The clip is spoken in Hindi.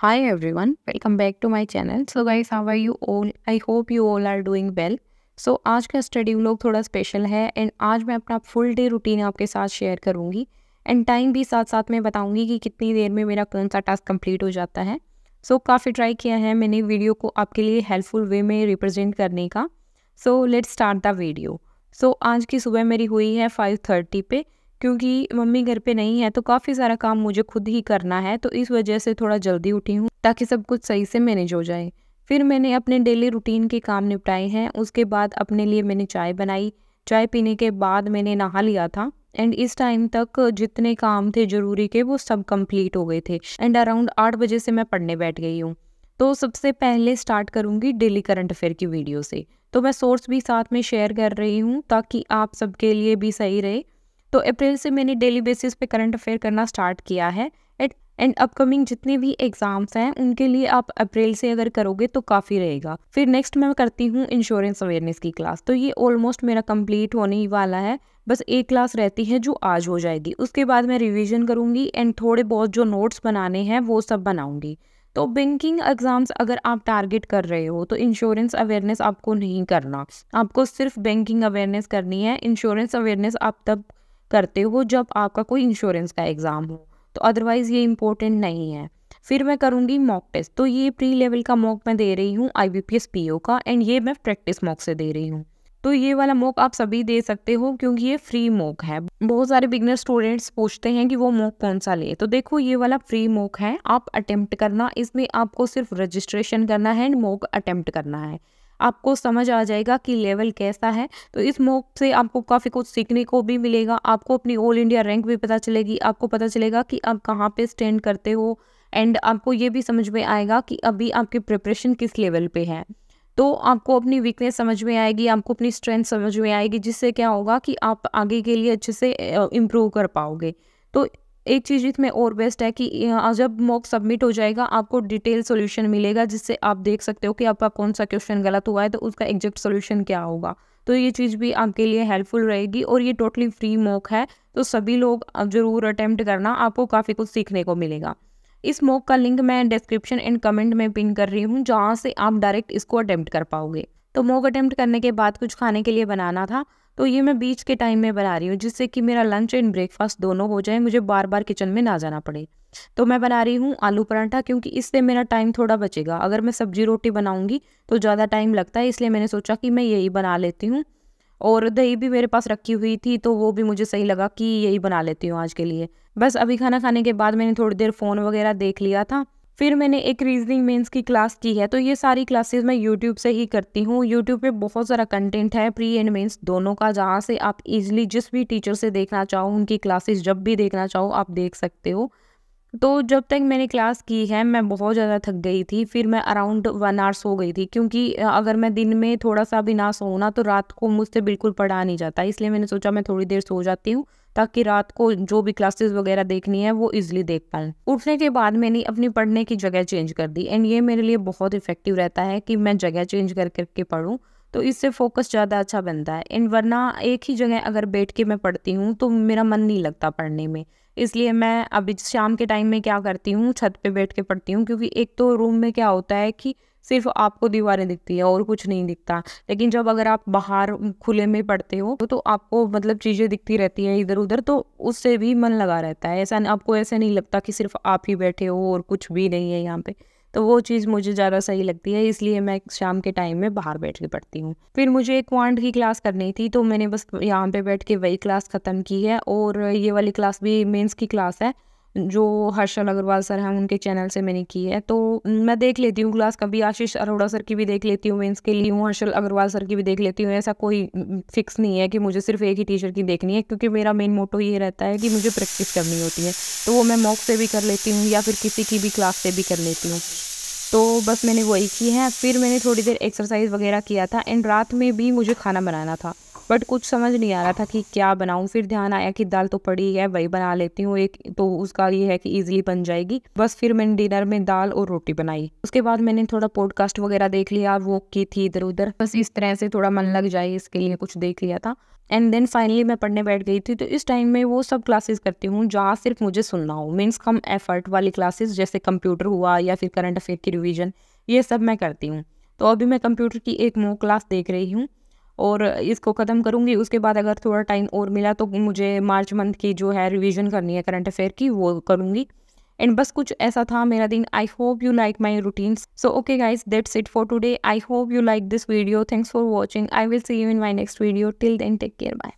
Hi everyone, welcome back to my channel. So guys, how are you all? I hope you all are doing well. So so, आज का स्टडी व्लॉग थोड़ा स्पेशल है एंड आज मैं अपना फुल डे रूटीन आपके साथ शेयर करूँगी एंड टाइम भी साथ साथ में बताऊँगी कि कितनी देर में मेरा कौन सा टास्क कंप्लीट हो जाता है सो so, काफ़ी ट्राई किया है मैंने वीडियो को आपके लिए हेल्पफुल वे में रिप्रजेंट करने का so let's start the video so आज की सुबह मेरी हुई है फाइव थर्टी पे क्योंकि मम्मी घर पे नहीं है तो काफ़ी सारा काम मुझे खुद ही करना है तो इस वजह से थोड़ा जल्दी उठी हूँ ताकि सब कुछ सही से मैनेज हो जाए फिर मैंने अपने डेली रूटीन के काम निपटाए हैं उसके बाद अपने लिए मैंने चाय बनाई चाय पीने के बाद मैंने नहा लिया था एंड इस टाइम तक जितने काम थे ज़रूरी के वो सब कंप्लीट हो गए थे एंड अराउंड आठ बजे से मैं पढ़ने बैठ गई हूँ तो सबसे पहले स्टार्ट करूँगी डेली करंट अफेयर की वीडियो से तो मैं सोर्स भी साथ में शेयर कर रही हूँ ताकि आप सबके लिए भी सही रहे तो अप्रैल से मैंने डेली बेसिस पे करंट अफेयर करना स्टार्ट किया है एट एंड अपकमिंग जितने भी एग्ज़ाम्स हैं उनके लिए आप अप्रैल से अगर करोगे तो काफ़ी रहेगा फिर नेक्स्ट मैं करती हूँ इंश्योरेंस अवेयरनेस की क्लास तो ये ऑलमोस्ट मेरा कंप्लीट होने ही वाला है बस एक क्लास रहती है जो आज हो जाएगी उसके बाद मैं रिविजन करूँगी एंड थोड़े बहुत जो नोट्स बनाने हैं वो सब बनाऊँगी तो बैंकिंग एग्ज़ाम्स अगर आप टारगेट कर रहे हो तो इंश्योरेंस अवेयरनेस आपको नहीं करना आपको सिर्फ बैंकिंग अवेयरनेस करनी है इंश्योरेंस अवेयरनेस आप तब करते हो जब आपका कोई इंश्योरेंस का एग्ज़ाम हो तो अदरवाइज़ ये इम्पोर्टेंट नहीं है फिर मैं करूँगी मॉक टेस्ट तो ये प्री लेवल का मॉक मैं दे रही हूँ I B P S P O का एंड ये मैं प्रैक्टिस मॉक से दे रही हूँ तो ये वाला मॉक आप सभी दे सकते हो क्योंकि ये फ्री मॉक है बहुत सारे बिगनर स्टूडेंट्स पूछते हैं कि वो मॉक कौन सा ले तो देखो ये वाला फ्री मॉक है आप अटेम्प्ट करना इसमें आपको सिर्फ रजिस्ट्रेशन करना है एंड मॉक अटेम्प्ट करना है आपको समझ आ जाएगा कि लेवल कैसा है तो इस मोक से आपको काफ़ी कुछ सीखने को भी मिलेगा आपको अपनी ऑल इंडिया रैंक भी पता चलेगी आपको पता चलेगा कि आप कहाँ पर स्टैंड करते हो एंड आपको ये भी समझ में आएगा कि अभी आपकी प्रिपरेशन किस लेवल पे है तो आपको अपनी वीकनेस समझ में आएगी आपको अपनी स्ट्रेंथ समझ में आएगी जिससे क्या होगा कि आप आगे के लिए अच्छे से इम्प्रूव कर पाओगे तो एक चीज़ इसमें और बेस्ट है कि जब मॉक सबमिट हो जाएगा आपको डिटेल सोल्यूशन मिलेगा जिससे आप देख सकते हो कि आपका कौन सा क्वेश्चन गलत हुआ है तो उसका एग्जैक्ट सोल्यूशन क्या होगा तो ये चीज़ भी आपके लिए हेल्पफुल रहेगी और ये टोटली फ्री मॉक है तो सभी लोग ज़रूर अटैम्प्ट करना आपको काफ़ी कुछ सीखने को मिलेगा इस मॉक का लिंक मैं डिस्क्रिप्शन एंड कमेंट में पिन कर रही हूँ जहाँ से आप डायरेक्ट इसको अटैम्प्ट कर पाओगे तो मॉक अटैम्प्ट करने के बाद कुछ खाने के लिए बनाना था तो ये मैं बीच के टाइम में बना रही हूँ जिससे कि मेरा लंच एंड ब्रेकफास्ट दोनों हो जाए मुझे बार बार किचन में ना जाना पड़े तो मैं बना रही हूँ आलू पराठा क्योंकि इससे मेरा टाइम थोड़ा बचेगा अगर मैं सब्जी रोटी बनाऊँगी तो ज़्यादा टाइम लगता है इसलिए मैंने सोचा कि मैं यही बना लेती हूँ और दही भी मेरे पास रखी हुई थी तो वो भी मुझे सही लगा कि यही बना लेती हूँ आज के लिए बस अभी खाना खाने के बाद मैंने थोड़ी देर फ़ोन वगैरह देख लिया था फिर मैंने एक रीजनिंग मेंस की क्लास की है तो ये सारी क्लासेस मैं यूट्यूब से ही करती हूँ यूट्यूब पे बहुत सारा कंटेंट है प्री एंड मेंस दोनों का जहाँ से आप इजीली जिस भी टीचर से देखना चाहो उनकी क्लासेस जब भी देखना चाहो आप देख सकते हो तो जब तक मैंने क्लास की है मैं बहुत ज़्यादा थक गई थी फिर मैं अराउंड वन आवर सो गई थी क्योंकि अगर मैं दिन में थोड़ा सा भी ना सो ना तो रात को मुझसे बिल्कुल पढ़ा नहीं जाता इसलिए मैंने सोचा मैं थोड़ी देर सो जाती हूँ ताकि रात को जो भी क्लासेस वगैरह देखनी है वो इजिली देख पाएँ उठने के बाद मैंने अपनी पढ़ने की जगह चेंज कर दी एंड ये मेरे लिए बहुत इफेक्टिव रहता है कि मैं जगह चेंज कर करके पढ़ूँ तो इससे फोकस ज़्यादा अच्छा बनता है एंड वरना एक ही जगह अगर बैठ के मैं पढ़ती हूँ तो मेरा मन नहीं लगता पढ़ने में इसलिए मैं अभी शाम के टाइम में क्या करती हूँ छत पे बैठ के पढ़ती हूँ क्योंकि एक तो रूम में क्या होता है कि सिर्फ आपको दीवारें दिखती है और कुछ नहीं दिखता लेकिन जब अगर आप बाहर खुले में पढ़ते हो तो आपको मतलब चीज़ें दिखती रहती है इधर उधर तो उससे भी मन लगा रहता है ऐसा आपको ऐसा नहीं लगता कि सिर्फ आप ही बैठे हो और कुछ भी नहीं है यहाँ पे तो वो चीज़ मुझे ज़्यादा सही लगती है इसलिए मैं शाम के टाइम में बाहर बैठ के पढ़ती हूँ फिर मुझे एक क्वांट की क्लास करनी थी तो मैंने बस यहाँ पे बैठ के वही क्लास ख़त्म की है और ये वाली क्लास भी मेंस की क्लास है जो हर्षल अग्रवाल सर हैं उनके चैनल से मैंने की है तो मैं देख लेती हूँ क्लास कभी आशीष अरोड़ा सर की भी देख लेती हूँ मेन्स के लिए हूँ हर्षल अग्रवाल सर की भी देख लेती हूँ ऐसा कोई फिक्स नहीं है कि मुझे सिर्फ एक ही टीचर की देखनी है क्योंकि मेरा मेन मोटो ये रहता है कि मुझे प्रैक्टिस करनी होती है तो वो मैं मॉक से भी कर लेती हूँ या फिर किसी की भी क्लास से भी कर लेती हूँ तो बस मैंने वही की है फिर मैंने थोड़ी देर एक्सरसाइज वगैरह किया था एंड रात में भी मुझे खाना बनाना था बट कुछ समझ नहीं आ रहा था कि क्या बनाऊँ फिर ध्यान आया कि दाल तो पड़ी है वही बना लेती हूँ एक तो उसका ये है कि ईजिली बन जाएगी बस फिर मैंने डिनर में दाल और रोटी बनाई उसके बाद मैंने थोड़ा पॉडकास्ट वगैरह देख लिया वो की थी इधर उधर बस इस तरह से थोड़ा मन लग जाए इसके लिए कुछ देख लिया था एंड देन फाइनली मैं पढ़ने बैठ गई थी तो इस टाइम में वो सब क्लासेस करती हूँ जहाँ सिर्फ मुझे सुनना हो मीन्स कम एफर्ट वाली क्लासेस जैसे कंप्यूटर हुआ या फिर करंट अफेयर की रिविजन ये सब मैं करती हूँ तो अभी मैं कंप्यूटर की एक मो क्लास देख रही हूँ और इसको ख़त्म करूँगी उसके बाद अगर थोड़ा टाइम और मिला तो मुझे मार्च मंथ की जो है रिविज़न करनी है करंट अफेयर की वो करूँगी एंड बस कुछ ऐसा था मेरा दिन I hope you like my routines so okay guys that's it for today I hope you like this video thanks for watching I will see you in my next video till then take care bye